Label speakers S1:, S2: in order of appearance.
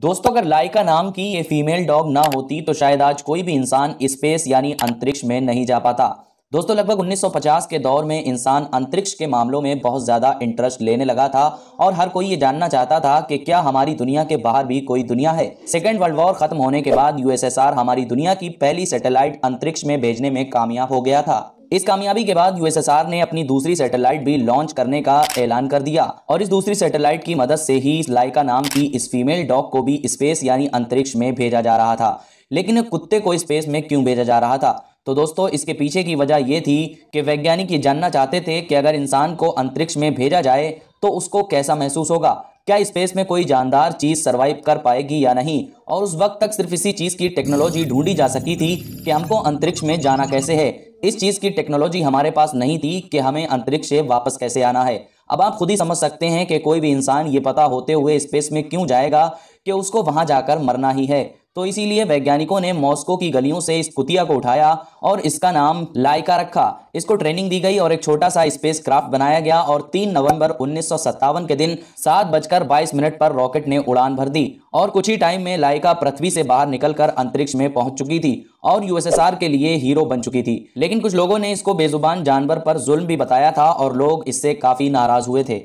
S1: दोस्तों अगर लाइका नाम की ये फीमेल डॉग ना होती तो शायद आज कोई भी इंसान स्पेस यानी अंतरिक्ष में नहीं जा पाता दोस्तों लगभग 1950 के दौर में इंसान अंतरिक्ष के मामलों में बहुत ज़्यादा इंटरेस्ट लेने लगा था और हर कोई ये जानना चाहता था कि क्या हमारी दुनिया के बाहर भी कोई दुनिया है सेकेंड वर्ल्ड वॉर खत्म होने के बाद यूएसएसआर हमारी दुनिया की पहली सैटेलाइट अंतरिक्ष में भेजने में कामयाब हो गया था इस कामयाबी के बाद यूएसएसआर ने अपनी दूसरी सैटेलाइट भी लॉन्च करने का ऐलान कर दिया और इस दूसरी सैटेलाइट की मदद से ही लाइका नाम की इस फीमेल डॉग को भी स्पेस यानी अंतरिक्ष में भेजा जा रहा था लेकिन कुत्ते को स्पेस में क्यों भेजा जा रहा था तो दोस्तों इसके पीछे की वजह यह थी कि वैज्ञानिक ये जानना चाहते थे कि अगर इंसान को अंतरिक्ष में भेजा जाए तो उसको कैसा महसूस होगा क्या स्पेस में कोई जानदार चीज़ सर्वाइव कर पाएगी या नहीं और उस वक्त तक सिर्फ इसी चीज़ की टेक्नोलॉजी ढूंढी जा सकी थी कि हमको अंतरिक्ष में जाना कैसे है इस चीज़ की टेक्नोलॉजी हमारे पास नहीं थी कि हमें अंतरिक्ष से वापस कैसे आना है अब आप खुद ही समझ सकते हैं कि कोई भी इंसान ये पता होते हुए स्पेस में क्यों जाएगा कि उसको वहां जाकर मरना ही है तो इसीलिए वैज्ञानिकों ने मॉस्को की गलियों से इस कुतिया को उठाया और इसका नाम लाइका रखा इसको ट्रेनिंग दी गई और एक छोटा सा स्पेस क्राफ्ट बनाया गया और 3 नवंबर उन्नीस के दिन सात बजकर बाईस मिनट पर रॉकेट ने उड़ान भर दी और कुछ ही टाइम में लाइका पृथ्वी से बाहर निकलकर अंतरिक्ष में पहुंच चुकी थी और यूएसएसआर के लिए हीरो बन चुकी थी लेकिन कुछ लोगों ने इसको बेजुबान जानवर पर जुल्म भी बताया था और लोग इससे काफी नाराज हुए थे